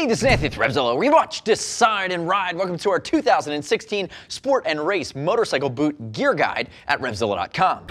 Hey, this is Anthony Trevzello. We watch, decide, and ride. Welcome to our 2016 Sport and Race Motorcycle Boot Gear Guide at Revzilla.com.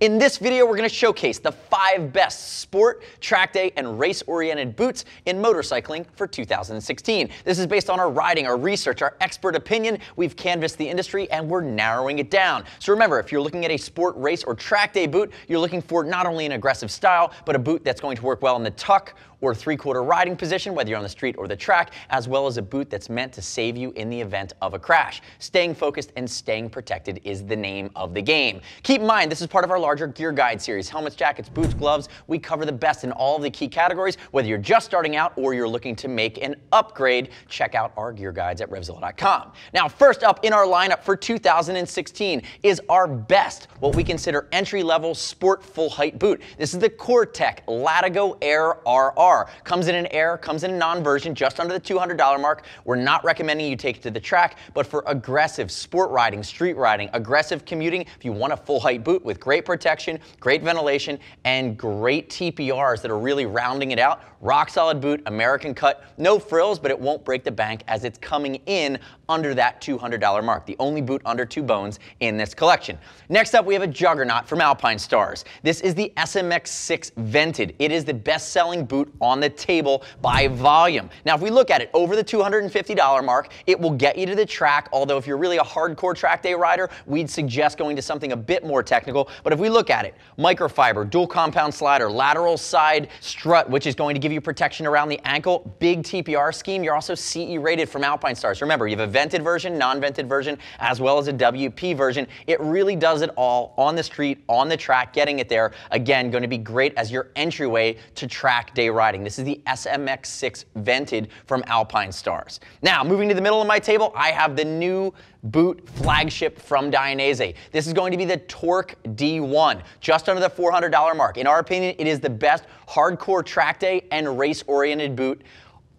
In this video, we're gonna showcase the five best sport, track day, and race-oriented boots in motorcycling for 2016. This is based on our riding, our research, our expert opinion. We've canvassed the industry and we're narrowing it down. So remember, if you're looking at a sport, race, or track day boot, you're looking for not only an aggressive style, but a boot that's going to work well in the tuck or three-quarter riding position, whether you're on the street or the track, as well as a boot that's meant to save you in the event of a crash. Staying focused and staying protected is the name of the game. Keep in mind, this is part of our larger gear guide series. Helmets, jackets, boots, gloves, we cover the best in all of the key categories. Whether you're just starting out or you're looking to make an upgrade, check out our gear guides at RevZilla.com. Now, first up in our lineup for 2016 is our best, what we consider entry-level sport full-height boot. This is the Cortec Latigo Air RR. Comes in an Air, comes in a non-version, just under the $200 mark. We're not recommending you take it to the track, but for aggressive sport riding, street riding, aggressive commuting, if you want a full-height boot with great protection, protection, great ventilation, and great TPRs that are really rounding it out. Rock solid boot, American cut, no frills, but it won't break the bank as it's coming in under that $200 mark, the only boot under two bones in this collection. Next up, we have a juggernaut from Alpine Stars. This is the SMX6 Vented. It is the best-selling boot on the table by volume. Now, if we look at it, over the $250 mark, it will get you to the track, although if you're really a hardcore track day rider, we'd suggest going to something a bit more technical. But if we look at it, microfiber, dual compound slider, lateral side strut, which is going to give you protection around the ankle, big TPR scheme. You're also CE rated from Alpine Stars. Remember, you have a vented version, non-vented version, as well as a WP version. It really does it all on the street, on the track, getting it there. Again, going to be great as your entryway to track day riding. This is the SMX6 vented from Alpine Stars. Now, moving to the middle of my table, I have the new boot flagship from Dionese. This is going to be the Torque D1, just under the $400 mark. In our opinion, it is the best hardcore track day and race-oriented boot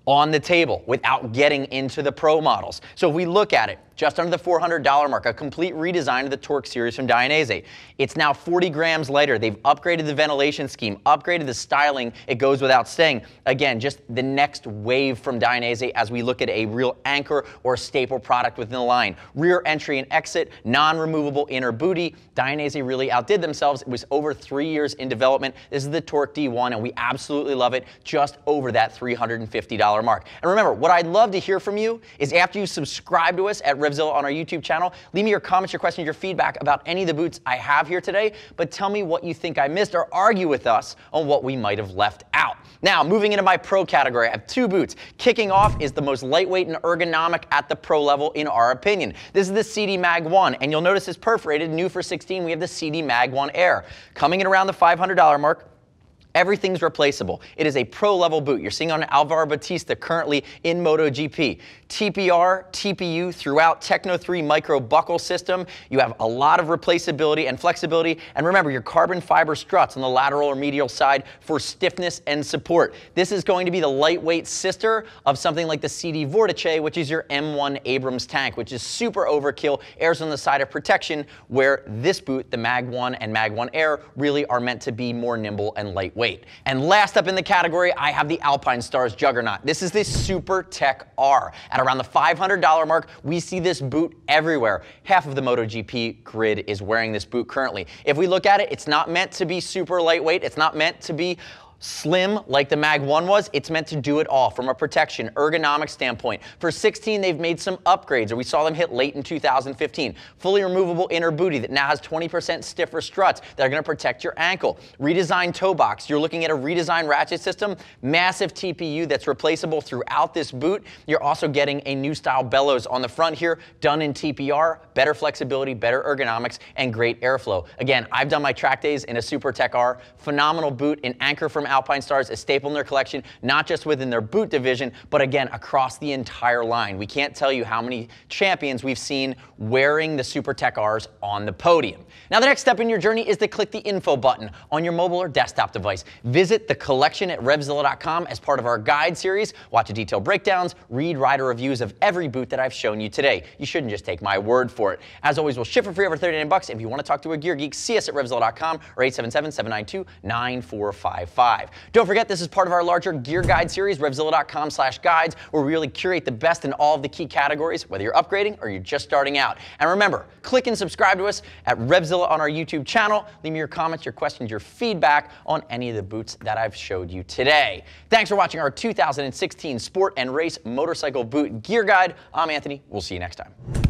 on the table without getting into the pro models. So if we look at it, just under the $400 mark, a complete redesign of the Torque series from Dianese. It's now 40 grams lighter. They've upgraded the ventilation scheme, upgraded the styling. It goes without saying. Again, just the next wave from Dianese as we look at a real anchor or staple product within the line. Rear entry and exit, non-removable inner booty. Dianese really outdid themselves. It was over three years in development. This is the Torque D1, and we absolutely love it, just over that $350 mark. And remember, what I'd love to hear from you is after you subscribe to us at Revzilla on our YouTube channel. Leave me your comments, your questions, your feedback about any of the boots I have here today, but tell me what you think I missed or argue with us on what we might have left out. Now, moving into my pro category, I have two boots. Kicking off is the most lightweight and ergonomic at the pro level in our opinion. This is the CD Mag 1, and you'll notice it's perforated, new for 16, we have the CD Mag 1 Air. Coming in around the $500 mark, Everything's replaceable. It is a pro level boot. You're seeing on Alvaro Batista currently in MotoGP. TPR, TPU throughout Techno 3 micro buckle system. You have a lot of replaceability and flexibility. And remember, your carbon fiber struts on the lateral or medial side for stiffness and support. This is going to be the lightweight sister of something like the CD Vortice, which is your M1 Abrams tank, which is super overkill, airs on the side of protection, where this boot, the Mag 1 and Mag 1 Air, really are meant to be more nimble and lightweight weight. And last up in the category, I have the Alpine Stars Juggernaut. This is the Super Tech R. At around the $500 mark, we see this boot everywhere. Half of the MotoGP grid is wearing this boot currently. If we look at it, it's not meant to be super lightweight. It's not meant to be Slim, like the Mag 1 was, it's meant to do it all from a protection, ergonomic standpoint. For 16, they've made some upgrades, or we saw them hit late in 2015. Fully removable inner booty that now has 20% stiffer struts that are going to protect your ankle. Redesigned toe box. You're looking at a redesigned ratchet system, massive TPU that's replaceable throughout this boot. You're also getting a new style bellows on the front here, done in TPR, better flexibility, better ergonomics, and great airflow. Again, I've done my track days in a Super Tech R, phenomenal boot, an anchor from Alpine Stars is staple in their collection, not just within their boot division, but again, across the entire line. We can't tell you how many champions we've seen wearing the Super Tech Rs on the podium. Now, the next step in your journey is to click the info button on your mobile or desktop device. Visit the collection at RevZilla.com as part of our guide series. Watch detailed breakdowns, read rider reviews of every boot that I've shown you today. You shouldn't just take my word for it. As always, we'll ship for free over 39 bucks. If you want to talk to a gear geek, see us at RevZilla.com or 877-792-9455 drive. Don't forget, this is part of our larger gear guide series, revzilla.com slash guides, where we really curate the best in all of the key categories, whether you're upgrading or you're just starting out. And remember, click and subscribe to us at Revzilla on our YouTube channel. Leave me your comments, your questions, your feedback on any of the boots that I've showed you today. Thanks for watching our 2016 Sport and Race Motorcycle Boot Gear Guide. I'm Anthony. We'll see you next time.